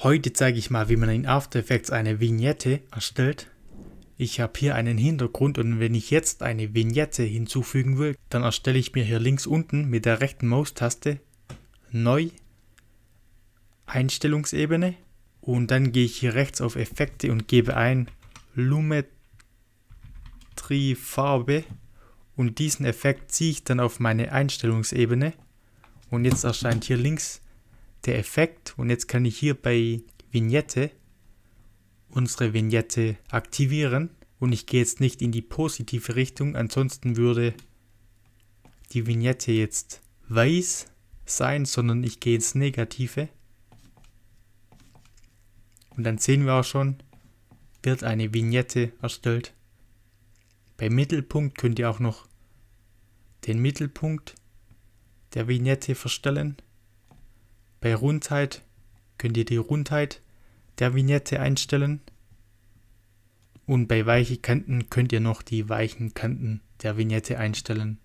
Heute zeige ich mal, wie man in After Effects eine Vignette erstellt. Ich habe hier einen Hintergrund und wenn ich jetzt eine Vignette hinzufügen will, dann erstelle ich mir hier links unten mit der rechten Maustaste Neu, Einstellungsebene und dann gehe ich hier rechts auf Effekte und gebe ein Lumetri Farbe und diesen Effekt ziehe ich dann auf meine Einstellungsebene und jetzt erscheint hier links der Effekt. Und jetzt kann ich hier bei Vignette unsere Vignette aktivieren. Und ich gehe jetzt nicht in die positive Richtung, ansonsten würde die Vignette jetzt weiß sein, sondern ich gehe ins Negative. Und dann sehen wir auch schon, wird eine Vignette erstellt. Beim Mittelpunkt könnt ihr auch noch den Mittelpunkt der Vignette verstellen. Bei Rundheit könnt ihr die Rundheit der Vignette einstellen. Und bei weichen Kanten könnt ihr noch die weichen Kanten der Vignette einstellen.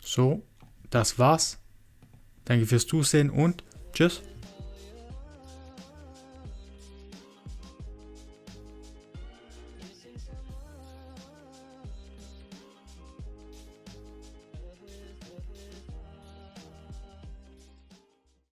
So, das war's. Danke fürs Zusehen und tschüss.